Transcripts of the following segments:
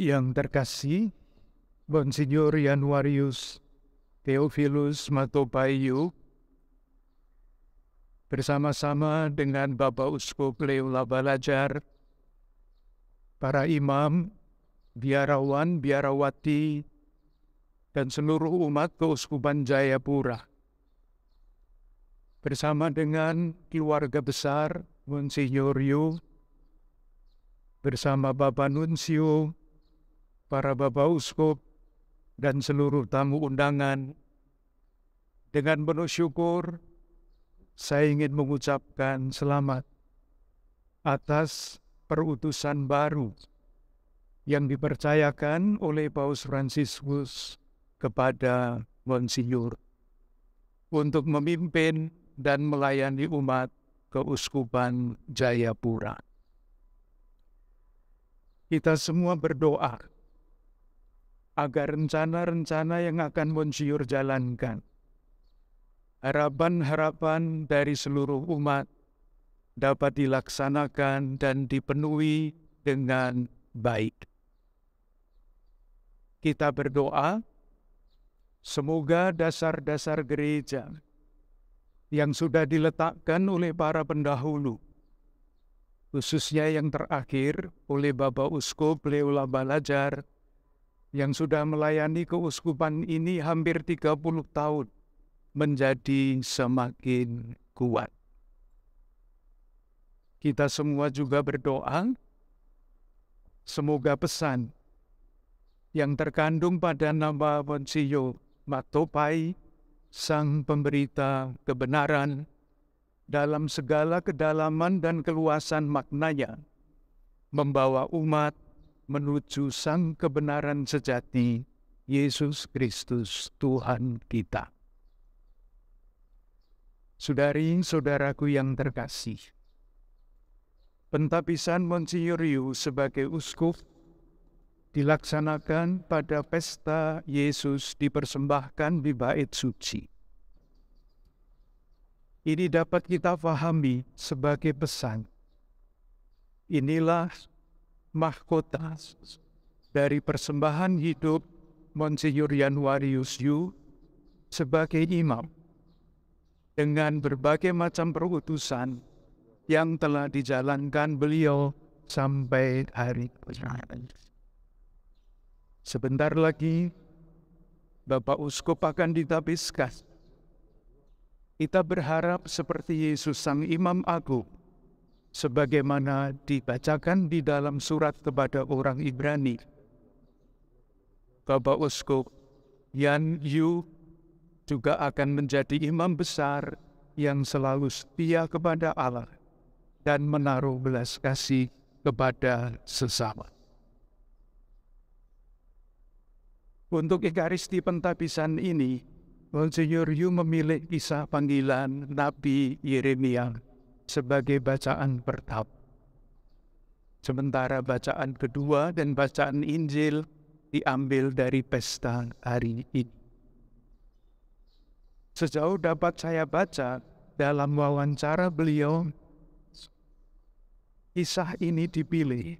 yang terkasih, Monsignor Januarius Theophilus Matopayu, bersama-sama dengan Bapak Uskup Leo Labalajar, para imam, biarawan, biarawati, dan seluruh umat Keuskupan Jayapura. Bersama dengan keluarga besar Monsignor Yu, bersama Bapak Nuncio, para Bapak Uskup, dan seluruh tamu undangan. Dengan penuh syukur, saya ingin mengucapkan selamat atas perutusan baru yang dipercayakan oleh Paus Fransiskus kepada Monsinyur untuk memimpin dan melayani umat Keuskupan Jayapura. Kita semua berdoa agar rencana-rencana yang akan Monsiur jalankan, harapan-harapan dari seluruh umat dapat dilaksanakan dan dipenuhi dengan baik. Kita berdoa, semoga dasar-dasar gereja yang sudah diletakkan oleh para pendahulu, khususnya yang terakhir oleh Bapak Uskup Leola Balajar, yang sudah melayani keuskupan ini hampir 30 tahun menjadi semakin kuat. Kita semua juga berdoa semoga pesan yang terkandung pada nama Monsiyo Matopai, sang pemberita kebenaran, dalam segala kedalaman dan keluasan maknanya, membawa umat menuju sang kebenaran sejati, Yesus Kristus Tuhan kita. Saudari-saudaraku yang terkasih, pentapisan Monsignor Yu sebagai uskup dilaksanakan pada pesta Yesus dipersembahkan di bait suci. Ini dapat kita pahami sebagai pesan. Inilah mahkota dari persembahan hidup Monsignor Januarius Yu sebagai imam dengan berbagai macam perutusan yang telah dijalankan beliau sampai hari ini. Sebentar lagi Bapak Uskup akan ditabiskan Kita berharap seperti Yesus Sang Imam Agung sebagaimana dibacakan di dalam surat kepada orang Ibrani. Bapak Uskup Yan Yu juga akan menjadi imam besar yang selalu setia kepada Allah dan menaruh belas kasih kepada sesama. Untuk Ekaristi Pentapisan ini, Monsignor Yu memilih kisah panggilan Nabi Yeremia sebagai bacaan pertama. Sementara bacaan kedua dan bacaan Injil diambil dari pesta hari ini. Sejauh dapat saya baca dalam wawancara beliau, kisah ini dipilih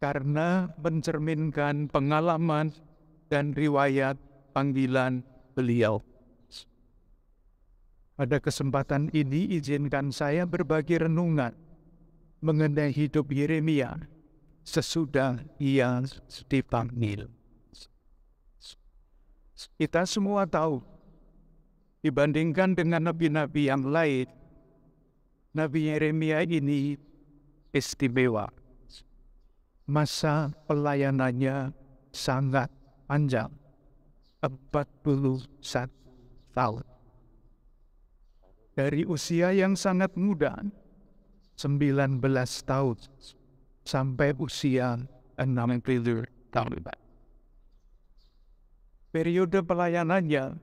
karena mencerminkan pengalaman dan riwayat panggilan beliau. Pada kesempatan ini izinkan saya berbagi renungan mengenai hidup Yeremia sesudah ia dipanggil. Kita semua tahu dibandingkan dengan nabi-nabi yang lain, Nabi Yeremia ini istimewa. Masa pelayanannya sangat panjang, 41 tahun dari usia yang sangat muda, 19 tahun, sampai usia 60 tahun. Periode pelayanannya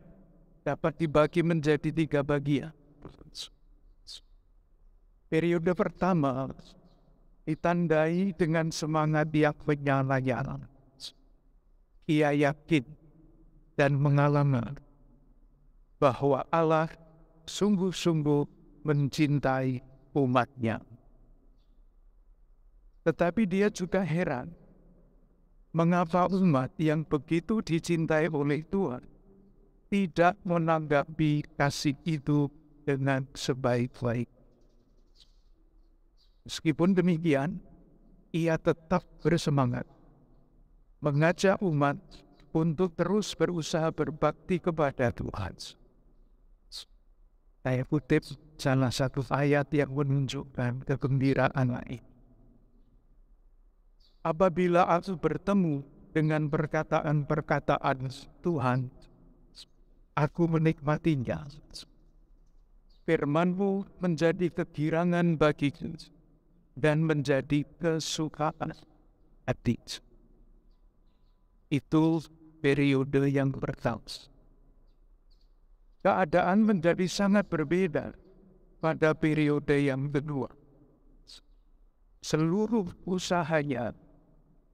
dapat dibagi menjadi tiga bagian. Periode pertama ditandai dengan semangat yang menyala-nyala. Ia yakin dan mengalami bahwa Allah sungguh-sungguh mencintai umatnya. Tetapi dia juga heran, mengapa umat yang begitu dicintai oleh Tuhan tidak menanggapi kasih itu dengan sebaik-baik. Meskipun demikian, ia tetap bersemangat mengajak umat untuk terus berusaha berbakti kepada Tuhan. Saya kutip salah satu ayat yang menunjukkan kegembiraan lain. Apabila aku bertemu dengan perkataan-perkataan Tuhan, aku menikmatinya. Firmanmu menjadi kegirangan bagiku dan menjadi kesukaan hati. Itu periode yang pertama keadaan menjadi sangat berbeda pada periode yang kedua. Seluruh usahanya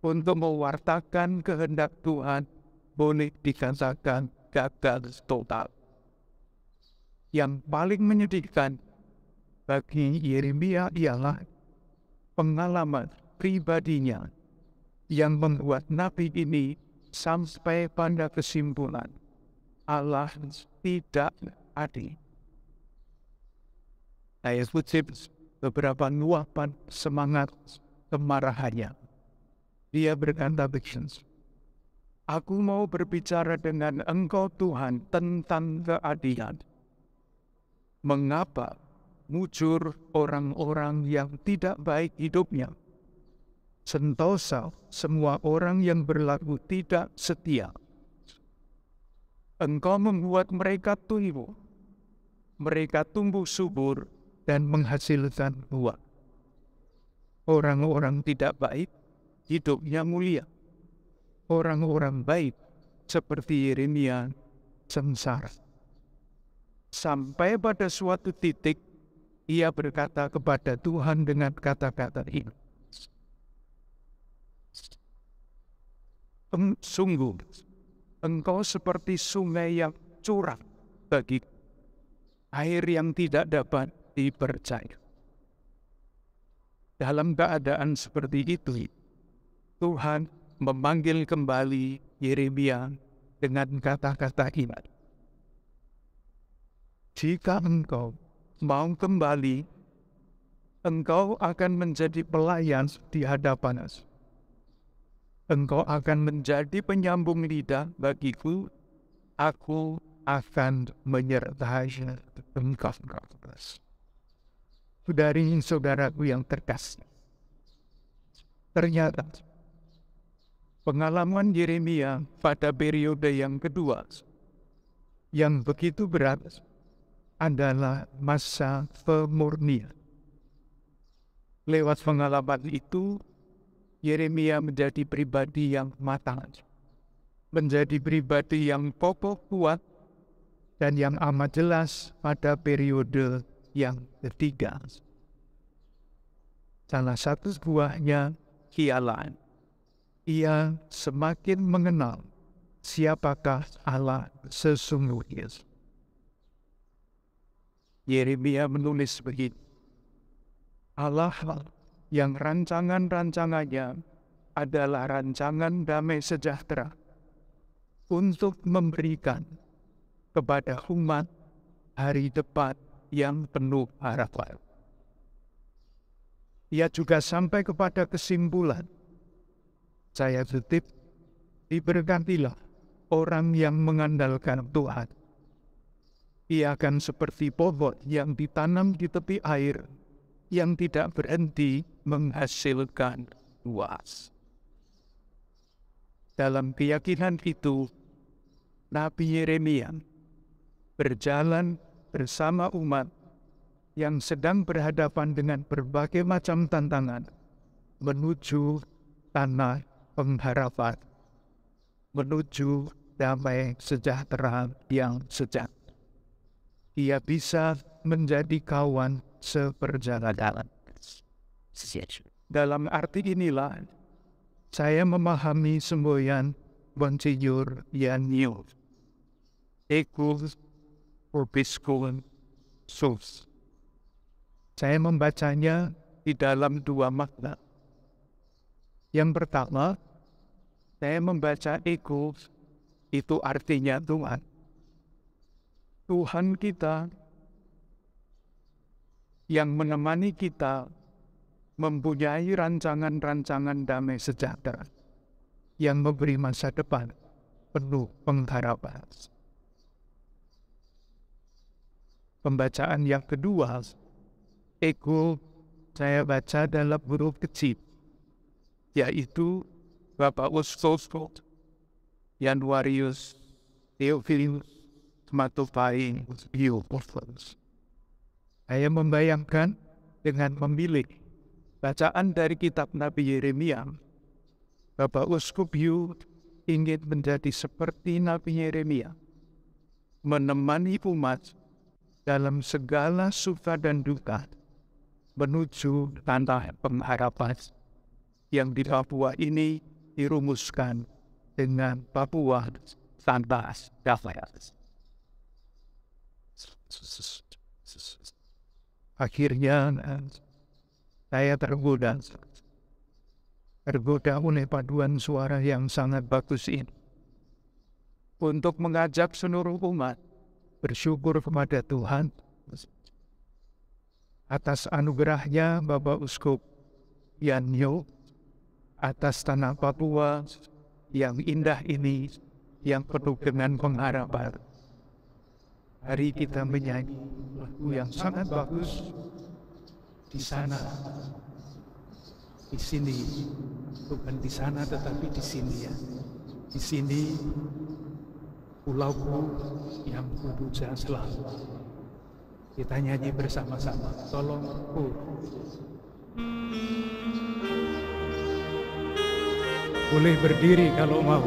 untuk mewartakan kehendak Tuhan boleh dikatakan gagal total. Yang paling menyedihkan bagi Yeremia ialah pengalaman pribadinya yang membuat nabi ini sampai pada kesimpulan Allah tidak adil. Saya kutip beberapa nuapan semangat kemarahannya. Dia berkata begini, Aku mau berbicara dengan engkau Tuhan tentang keadilan. Mengapa mujur orang-orang yang tidak baik hidupnya? Sentosa semua orang yang berlaku tidak setia Engkau membuat mereka tumbuh. Mereka tumbuh subur dan menghasilkan buah. Orang-orang tidak baik, hidupnya mulia. Orang-orang baik, seperti Yeremia, sengsara. Sampai pada suatu titik, ia berkata kepada Tuhan dengan kata-kata ini. Sungguh, Engkau seperti sungai yang curam bagi air yang tidak dapat dipercaya. Dalam keadaan seperti itu, Tuhan memanggil kembali Yeremia dengan kata-kata iman. Jika engkau mau kembali, engkau akan menjadi pelayan di hadapan Allah. Engkau akan menjadi penyambung lidah bagiku. Aku akan menyertai engkau. Saudari saudaraku yang terkasih. Ternyata pengalaman Yeremia pada periode yang kedua yang begitu berat adalah masa pemurnian. Lewat pengalaman itu, Yeremia menjadi pribadi yang matang, menjadi pribadi yang kokoh kuat, dan yang amat jelas pada periode yang ketiga. Salah satu buahnya kialan, ia semakin mengenal siapakah Allah sesungguhnya. Yeremia menulis begini, Allah yang rancangan-rancangannya adalah rancangan damai sejahtera untuk memberikan kepada umat hari depan yang penuh harapan. Ia juga sampai kepada kesimpulan, saya kutip, diberkatilah orang yang mengandalkan Tuhan. Ia akan seperti pohon yang ditanam di tepi air, yang tidak berhenti menghasilkan luas. Dalam keyakinan itu, Nabi Yeremia berjalan bersama umat yang sedang berhadapan dengan berbagai macam tantangan menuju tanah pengharapan, menuju damai sejahtera yang sejati. Ia bisa menjadi kawan seperjalanan. Dalam arti inilah saya memahami semboyan Bonsignor Yanio equals Orbisculum Sus. Saya membacanya di dalam dua makna. Yang pertama, saya membaca equals itu artinya Tuhan. Tuhan kita yang menemani kita mempunyai rancangan-rancangan damai sejahtera yang memberi masa depan penuh pengharapan. Pembacaan yang kedua, ego saya baca dalam huruf kecil, yaitu Bapak Ustosko, Januarius Theophilus Matopain Bio Saya membayangkan dengan memilih Bacaan dari kitab Nabi Yeremia, Bapak Uskup Yu ingin menjadi seperti Nabi Yeremia, menemani umat dalam segala suka dan duka menuju tanah pengharapan yang di Papua ini dirumuskan dengan Papua Santas. dafayas. Akhirnya saya tergoda. Tergoda oleh paduan suara yang sangat bagus ini. Untuk mengajak seluruh umat bersyukur kepada Tuhan atas anugerahnya Bapak Uskup Yanyo atas tanah Papua yang indah ini yang penuh dengan pengharapan. Hari kita menyanyi lagu yang sangat bagus di sana, di sini, bukan di sana tetapi di sini ya. Di sini pulauku yang kuduja selalu. Kita nyanyi bersama-sama. Tolong ku. Boleh berdiri kalau mau.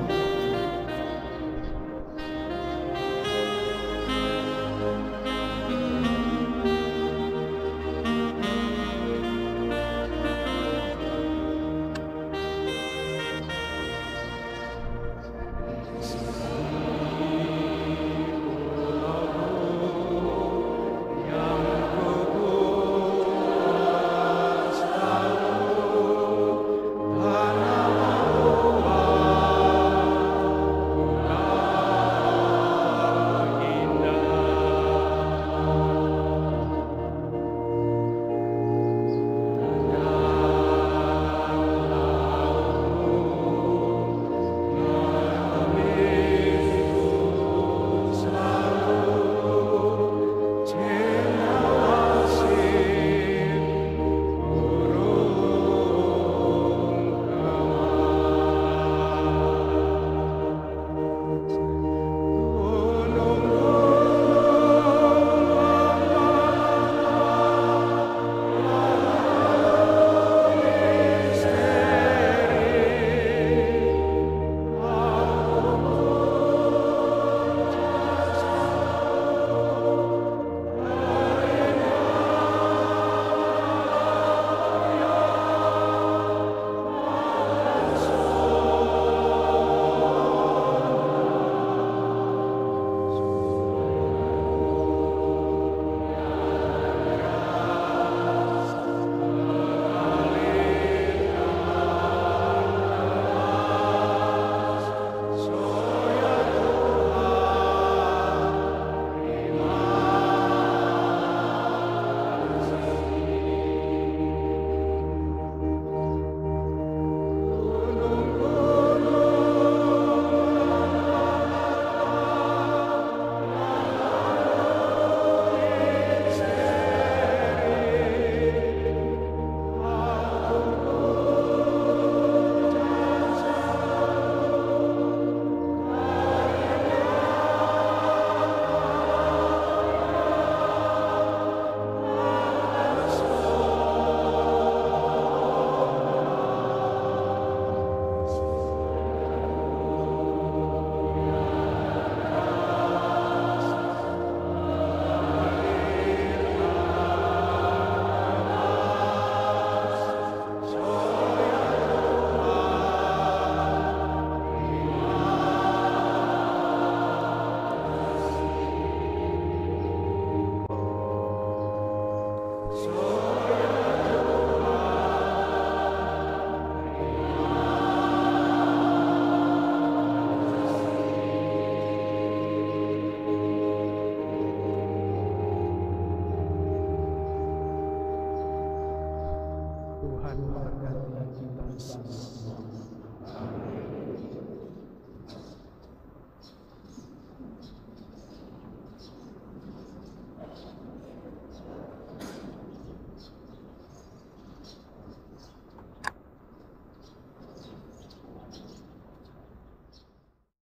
memberkati kita bersama-sama. Amin.